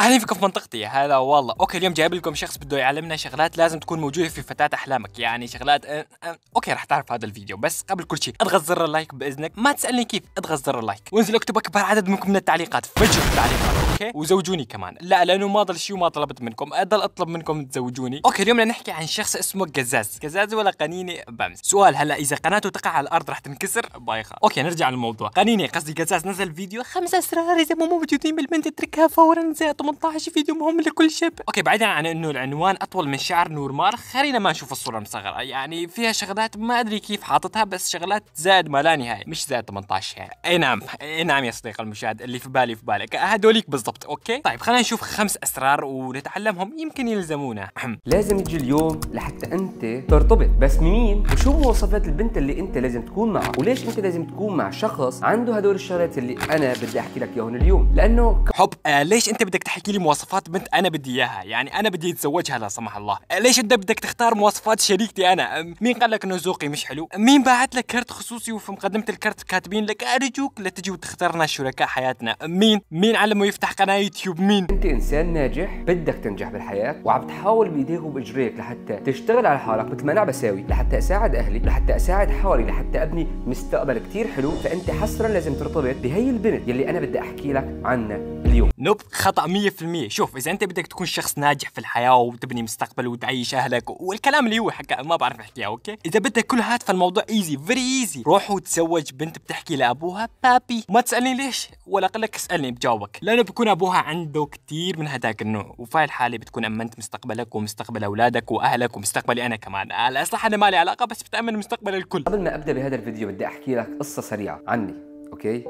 اهلا فيكم في منطقتي هلا والله اوكي اليوم جايب لكم شخص بده يعلمنا شغلات لازم تكون موجوده في فتاه احلامك يعني شغلات أه، أه، اوكي رح تعرف هذا الفيديو بس قبل كل شيء اضغط زر اللايك باذنك ما تسالني كيف اضغط زر اللايك وانزل اكتب اكبر عدد منكم من التعليقات فجر التعليقات اوكي وزوجوني كمان لا لانه ما ضل شيء وما طلبت منكم اضل اطلب منكم تزوجوني اوكي اليوم بدنا نحكي عن شخص اسمه قزاز قزاز ولا قنيني بمس سؤال هلا اذا قناته تقع على الارض رح تنكسر بايخه اوكي نرجع للموضوع قنيني قصدي قزاز نزل فيديو خمسه اسرار اذا مو موجودين بالبنت اتركها فورا زي 18 فيديو مهم لكل شاب اوكي بعيدا عن انه العنوان اطول من شعر نور خلينا ما نشوف الصوره المصغره يعني فيها شغلات ما ادري كيف حاططها بس شغلات زائد ما لا نهايه مش زائد 18 يعني اي نعم اي نعم يا صديق المشاهد اللي في بالي في بالك هدوليك بالضبط اوكي طيب خلينا نشوف خمس اسرار ونتعلمهم يمكن يلزمونا لازم يجي اليوم لحتى انت ترتبط بس مين وشو مواصفات البنت اللي انت لازم تكون معها وليش انت لازم تكون مع شخص عنده هدول الشغلات اللي انا بدي احكي لك اياهم اليوم لانه حب آه ليش انت بدك تحكي تحكي لي مواصفات بنت انا بدي اياها يعني انا بدي اتزوجها لا سمح الله ليش انت بدك تختار مواصفات شريكتي انا مين قال لك انه ذوقي مش حلو مين باعت لك كرت خصوصي وفي مقدمه الكرت كاتبين لك ارجوك لا تجي وتختارنا شركاء حياتنا مين مين علمه يفتح قناه يوتيوب مين انت انسان ناجح بدك تنجح بالحياه وعم تحاول بايديك وبجريك لحتى تشتغل على حالك مثل ما انا بساوي لحتى اساعد اهلي لحتى اساعد حالي لحتى ابني مستقبل كثير حلو فانت حصرا لازم ترتبط بهي البنت يلي انا بدي احكي لك عنها اليوم نوب خطا 100% 100% شوف اذا انت بدك تكون شخص ناجح في الحياه وتبني مستقبل وتعيش اهلك والكلام اللي هو حكى ما بعرف احكيها اوكي اذا بدك كل هاد فالموضوع ايزي فيري ايزي روح وتزوج بنت بتحكي لابوها بابي ما تسالني ليش ولا اقول لك اسالني بجاوبك لانه بكون ابوها عنده كثير من هداك النوع وفي الحاله بتكون امنت مستقبلك ومستقبل اولادك واهلك ومستقبلي انا كمان الاصلح انا مالي علاقه بس بتامن مستقبل الكل قبل ما ابدا بهذا الفيديو بدي احكي لك قصه سريعه عني اوكي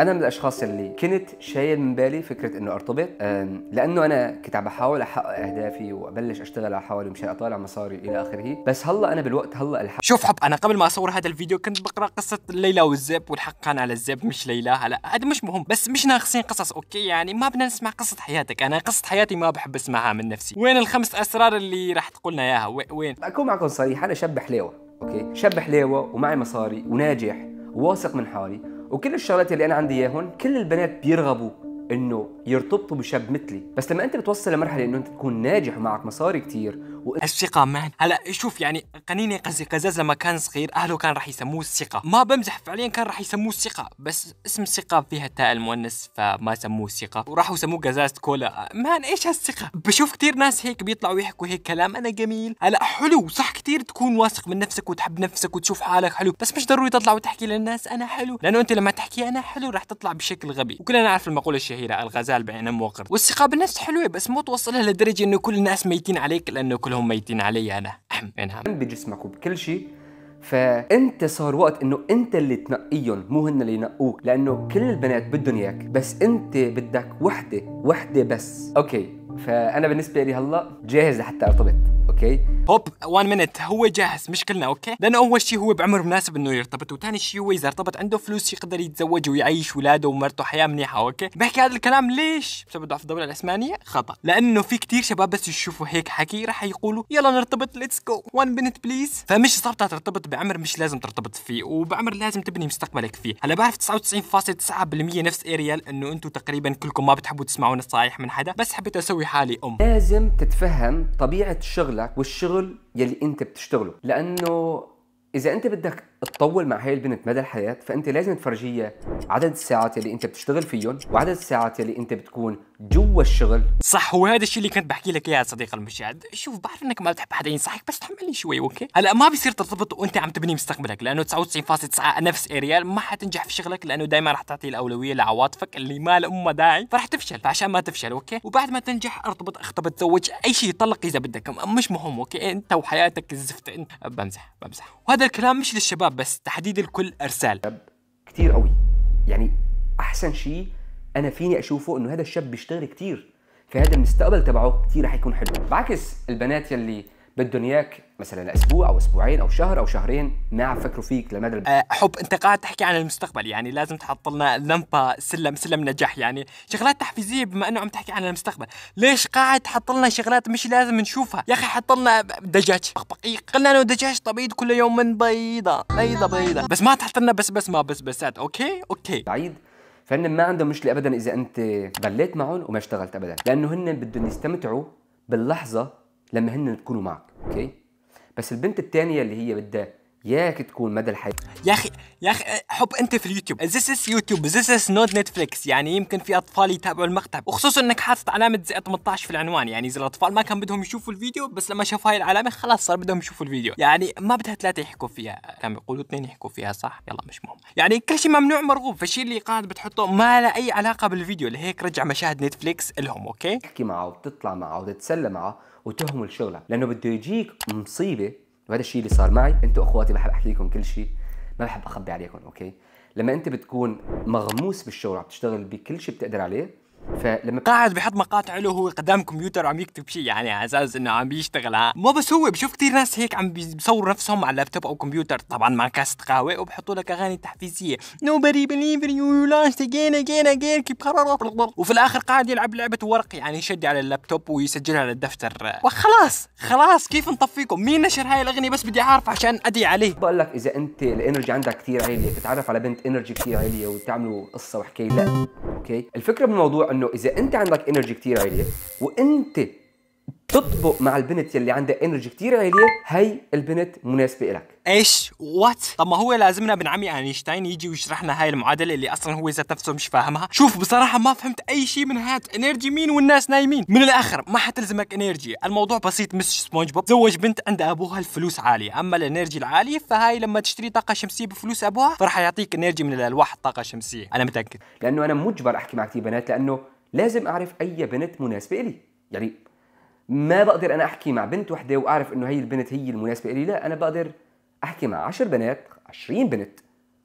انا من الاشخاص اللي كنت شايل من بالي فكره انه ارتبط لانه انا كنت عم بحاول احقق اهدافي وابلش اشتغل على حالي مشان اطالع مصاري الى اخره بس هلا انا بالوقت هلا الحق شوف حب انا قبل ما اصور هذا الفيديو كنت بقرا قصه ليلى والذئب والحق كان على الذئب مش ليلى هلا هذا مش مهم بس مش ناقصين قصص اوكي يعني ما بدنا نسمع قصه حياتك انا قصه حياتي ما بحب اسمعها من نفسي وين الخمس اسرار اللي راح تقول لنا اياها وين اكون معكم صريح انا شب حليوه اوكي شب حليوه ومعي مصاري وناجح وواثق من حالي وكل الشغلات اللي انا عندي اياهم كل البنات بيرغبوا انه يرتبطوا بشاب مثلي بس لما انت بتوصل لمرحله انه انت تكون ناجح ومعك مصاري كتير والثقه مان هلا شوف يعني قنينه قصدي قزاز لما كان صغير اهله كان راح يسموه الثقه ما بمزح فعليا كان راح يسموه الثقه بس اسم الثقة فيها تاء المؤنث فما سموه الثقه وراحوا سموه قزازه كولا مان ايش هالثقه بشوف كثير ناس هيك بيطلعوا يحكوا هيك كلام انا جميل هلا حلو صح كثير تكون واثق من نفسك وتحب نفسك وتشوف حالك حلو بس مش ضروري تطلع وتحكي للناس انا حلو لانه انت لما تحكي انا حلو راح تطلع بشكل غبي وكلنا نعرف المقوله الشهيره الغزال بعين ام والثقه بالنفس حلوه بس مو توصلها لدرجه انه كل الناس ميتين عليك لانه كلهم ميتين علي انا اهم منها يعني بجسمك وبكل شيء فانت صار وقت انه انت اللي تنقيهم مو هن اللي ينقوك لانه كل البنات بدهم اياك بس انت بدك وحده وحده بس اوكي فانا بالنسبه لي هلا جاهز لحتى ارتبط اوكي هوب وان مينت هو جاهز مشكلنا اوكي لانه اول شيء هو بعمر مناسب انه يرتبط وثاني شيء هو اذا ارتبط عنده فلوس يقدر يتزوج ويعيش ولاده ومرته حياه منيحه اوكي بحكي هذا الكلام ليش بسبب ضعف الدوله العثمانيه خطا لانه في كثير شباب بس يشوفوا هيك حكي راح يقولوا يلا نرتبط ليتس جو وان مينت بليز فمش ضابطه ترتبط بعمر مش لازم ترتبط فيه وبعمر لازم تبني مستقبلك فيه هلا بعرف 99.9% نفس اريال انه انتم تقريبا كلكم ما بتحبوا تسمعوا نصايح من حدا بس حبيت اسوي حالي ام لازم تتفهم طبيعه شغلك بتاعك والشغل يلي انت بتشتغله لانه اذا انت بدك تطول مع هاي البنت مدى الحياه فانت لازم تفرجيها عدد الساعات اللي انت بتشتغل فيهم وعدد الساعات اللي انت بتكون جوا الشغل صح وهذا الشيء اللي كنت بحكي لك اياه صديق المشاهد شوف بعرف انك ما بتحب حدا ينصحك يعني بس تحملني شوي اوكي هلا ما بيصير ترتبط وانت عم تبني مستقبلك لانه 99.9 نفس اريال ما حتنجح في شغلك لانه دائما رح تعطي الاولويه لعواطفك اللي ما لامها داعي فرح تفشل فعشان ما تفشل اوكي وبعد ما تنجح ارتبط اختبط تزوج اي شيء طلق اذا بدك مش مهم اوكي انت وحياتك الزفت انت بمزح بمزح وهذا الكلام مش للشباب بس تحديد الكل ارسال كثير قوي يعني احسن شيء انا فيني اشوفه انه هذا الشاب بيشتغل كتير فهذا المستقبل تبعه كتير رح يكون حلو بعكس البنات يلي بدهم اياك مثلا لاسبوع او اسبوعين او شهر او شهرين ما عم فكروا فيك لمدى الب... أه حب انت قاعد تحكي عن المستقبل يعني لازم تحط لنا لمبه سلم سلم نجاح يعني شغلات تحفيزيه بما انه عم تحكي عن المستقبل ليش قاعد تحط لنا شغلات مش لازم نشوفها يا اخي حط لنا دجاج بقبقيق قلنا انه دجاج طبيض كل يوم من بيضه بيضه بيضه بس ما تحط لنا بس بس ما بس بسات اوكي اوكي بعيد فهن ما عندهم مشكله ابدا اذا انت بليت معهم وما اشتغلت ابدا لانه هن بدهم يستمتعوا باللحظه لما هن تكونوا معك اوكي بس البنت الثانيه اللي هي بدها ياك تكون مدى الحياه يا اخي يا اخي حب انت في اليوتيوب ذيس از يوتيوب ذيس از نوت نتفليكس يعني يمكن في اطفال يتابعوا المقطع وخصوصا انك حاطط علامه زي 18 في العنوان يعني اذا الاطفال ما كان بدهم يشوفوا الفيديو بس لما شافوا هاي العلامه خلاص صار بدهم يشوفوا الفيديو يعني ما بدها ثلاثه يحكوا فيها كانوا يقولوا اثنين يحكوا فيها صح يلا مش مهم يعني كل شيء ممنوع مرغوب فالشيء اللي قاعد بتحطه ما له اي علاقه بالفيديو لهيك رجع مشاهد نتفليكس لهم اوكي تحكي معه وتطلع معه وتتسلى معه وتهمل شغلك لانه بده يجيك مصيبه وهذا الشيء اللي صار معي انتم اخواتي بحب احكي لكم كل شيء ما بحب اخبي عليكم اوكي لما انت بتكون مغموس بالشغل عم تشتغل بكل شيء بتقدر عليه فلما قاعد بحط مقاطع له هو قدام كمبيوتر وعم يكتب شيء يعني على اساس انه عم بيشتغل ها ما بس هو بشوف كثير ناس هيك عم بيصوروا نفسهم على لابتوب او كمبيوتر طبعا مع كاسه قهوه وبحطوا لك اغاني تحفيزيه نو نوبري بليف يو لانش اجين اجين اجين كيف وفي الاخر قاعد يلعب لعبه ورق يعني يشد على اللابتوب ويسجلها على الدفتر وخلاص خلاص كيف نطفيكم مين نشر هاي الاغنيه بس بدي اعرف عشان ادعي عليه بقول لك اذا انت الانرجي عندك كثير عاليه تتعرف على بنت انرجي كثير عاليه وتعملوا قصه وحكايه لا اوكي الفكره بالموضوع انه اذا انت عندك انرجي كثير عاليه وانت تطبق مع البنت يلي عندها انرجي كتير عاليه هي البنت مناسبه لك ايش وات طب ما هو لازمنا ابن عمي اينشتاين يجي ويشرح لنا هاي المعادله اللي اصلا هو ذات نفسه مش فاهمها شوف بصراحه ما فهمت اي شيء من هاد انرجي مين والناس نايمين من الاخر ما حتلزمك انرجي الموضوع بسيط مش سبونج بوب تزوج بنت عند ابوها الفلوس عاليه اما الانرجي العاليه فهاي لما تشتري طاقه شمسيه بفلوس ابوها فرح يعطيك انرجي من الالواح الطاقه الشمسيه انا متاكد لانه انا مجبر احكي مع كثير بنات لانه لازم اعرف اي بنت مناسبه لي يعني ما بقدر انا احكي مع بنت وحده واعرف انه هي البنت هي المناسبه لي لا انا بقدر احكي مع 10 بنات 20 بنت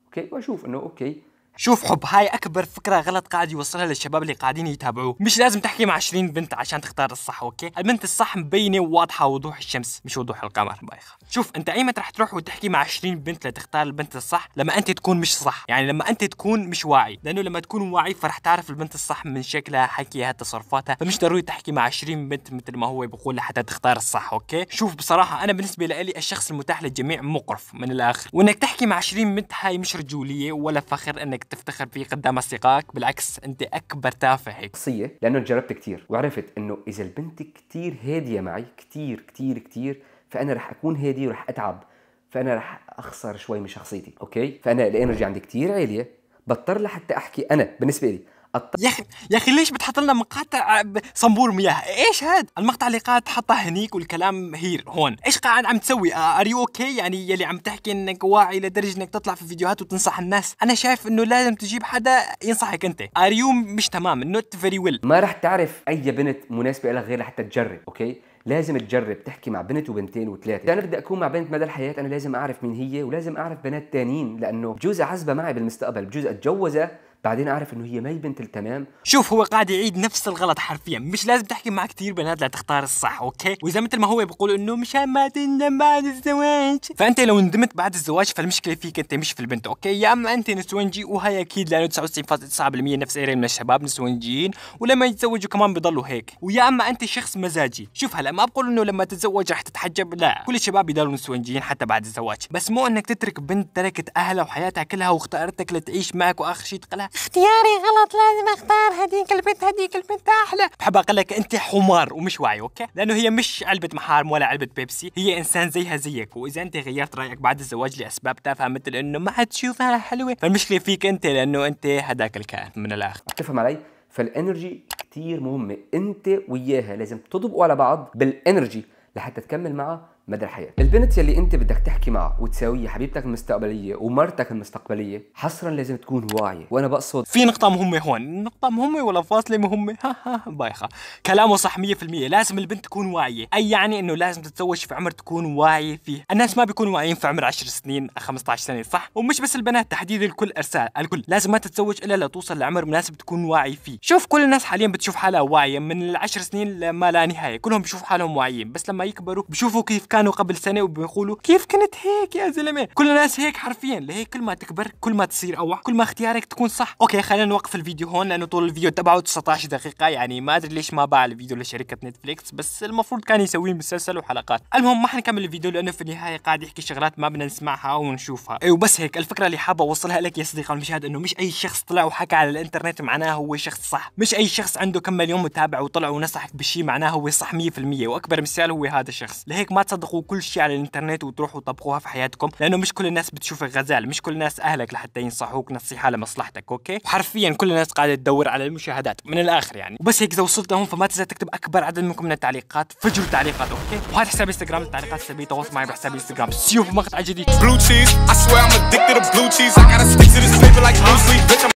اوكي واشوف انه اوكي شوف حب هاي اكبر فكره غلط قاعد يوصلها للشباب اللي قاعدين يتابعوه مش لازم تحكي مع 20 بنت عشان تختار الصح اوكي البنت الصح مبينه وواضحه وضوح الشمس مش وضوح القمر بايخ شوف انت ايمت رح تروح وتحكي مع 20 بنت لتختار البنت الصح لما انت تكون مش صح يعني لما انت تكون مش واعي لانه لما تكون واعي فرح تعرف البنت الصح من شكلها حكيها تصرفاتها فمش ضروري تحكي مع 20 بنت مثل ما هو بقول لحتى تختار الصح اوكي شوف بصراحه انا بالنسبه لي الشخص المتاح للجميع مقرف من الاخر وانك تحكي مع 20 بنت هاي مش رجوليه ولا فخر انك انك تفتخر فيه قدام اصدقائك بالعكس انت اكبر تافه هيك شخصيه لانه جربت كثير وعرفت انه اذا البنت كثير هاديه معي كثير كثير كثير فانا رح اكون هادي ورح اتعب فانا رح اخسر شوي من شخصيتي اوكي فانا الانرجي عندي كثير عاليه بضطر لحتى احكي انا بالنسبه لي الط... يا اخي يا اخي ليش بتحط لنا مقاطع صنبور مياه ايش هاد المقطع اللي قاعد تحطه هنيك والكلام هير هون ايش قاعد عم تسوي ار يو اوكي يعني يلي عم تحكي انك واعي لدرجه انك تطلع في فيديوهات وتنصح الناس انا شايف انه لازم تجيب حدا ينصحك انت ار يو مش تمام نوت فيري ويل ما راح تعرف اي بنت مناسبه لك غير لحتى تجرب اوكي لازم تجرب تحكي مع بنت وبنتين وثلاثه اذا انا بدي اكون مع بنت مدى الحياه انا لازم اعرف مين هي ولازم اعرف بنات تانيين لانه بجوز عزبه معي بالمستقبل بجوز اتجوزها بعدين اعرف انه هي ما هي بنت التمام شوف هو قاعد يعيد نفس الغلط حرفيا مش لازم تحكي مع كثير بنات لا تختار الصح اوكي واذا مثل ما هو بيقول انه مشان ما تندم بعد الزواج فانت لو ندمت بعد الزواج فالمشكله فيك انت مش في البنت اوكي يا اما انت نسوانجي وهي اكيد لانه 99.9% نفس ايرين من الشباب نسوانجيين ولما يتزوجوا كمان بيضلوا هيك ويا اما انت شخص مزاجي شوف هلا ما بقول انه لما تتزوج رح تتحجب لا كل الشباب بيضلوا نسوانجيين حتى بعد الزواج بس مو انك تترك بنت تركت اهلها وحياتها كلها واختارتك لتعيش معك واخر شيء تقلها اختياري غلط لازم اختار هذيك البنت هذيك البنت احلى بحب اقول لك انت حمار ومش واعي اوكي لانه هي مش علبه محارم ولا علبه بيبسي هي انسان زيها زيك واذا انت غيرت رايك بعد الزواج لاسباب تافهه مثل انه ما حتشوفها تشوفها حلوه فالمشكله فيك انت لانه انت هذاك الكائن من الاخر تفهم علي فالانرجي كثير مهمه انت وياها لازم تضبطوا على بعض بالانرجي لحتى تكمل معها مدى الحياه البنت يلي انت بدك تحكي معها وتساويها حبيبتك المستقبليه ومرتك المستقبليه حصرا لازم تكون واعيه وانا بقصد في نقطه مهمه هون نقطه مهمه ولا فاصله مهمه ها ها بايخه كلامه صح 100% لازم البنت تكون واعيه اي يعني انه لازم تتزوج في عمر تكون واعية فيه الناس ما بيكونوا واعيين في عمر 10 سنين 15 سنه صح ومش بس البنات تحديدا الكل ارسال الكل لازم ما تتزوج الا لتوصل لعمر مناسب تكون واعي فيه شوف كل الناس حاليا بتشوف حالها واعيه من العشر سنين لما لا نهايه كلهم بيشوفوا حالهم واعيين بس لما يكبروا بيشوفوا كيف كانوا قبل سنه وبيقولوا كيف كنت هيك يا زلمه كل الناس هيك حرفيا لهيك كل ما تكبر كل ما تصير اوعى كل ما اختيارك تكون صح اوكي خلينا نوقف الفيديو هون لانه طول الفيديو تبعه 19 دقيقه يعني ما ادري ليش ما باع الفيديو لشركه نتفليكس بس المفروض كان يسوي مسلسل وحلقات المهم ما حنكمل الفيديو لانه في النهايه قاعد يحكي شغلات ما بدنا نسمعها ونشوفها إيه، وبس هيك الفكره اللي حابه اوصلها لك يا صديق المشاهد انه مش اي شخص طلع وحكى على الانترنت معناه هو شخص صح مش اي شخص عنده كم مليون متابع وطلع ونصحك بشيء معناه هو صح 100% واكبر مثال هو هذا الشخص لهيك ما تصدق تصدقوا كل شيء على الانترنت وتروحوا تطبقوها في حياتكم لانه مش كل الناس بتشوف الغزال مش كل الناس اهلك لحتى ينصحوك نصيحه لمصلحتك اوكي وحرفيا كل الناس قاعده تدور على المشاهدات من الاخر يعني وبس هيك اذا وصلت لهم فما تنسى تكتب اكبر عدد منكم من التعليقات فجروا التعليقات اوكي وهذا حساب انستغرام للتعليقات السلبيه تواصل معي بحساب انستغرام سيو في مقطع جديد blue cheese I swear I'm addicted to blue cheese I gotta stick to this like bitch I'm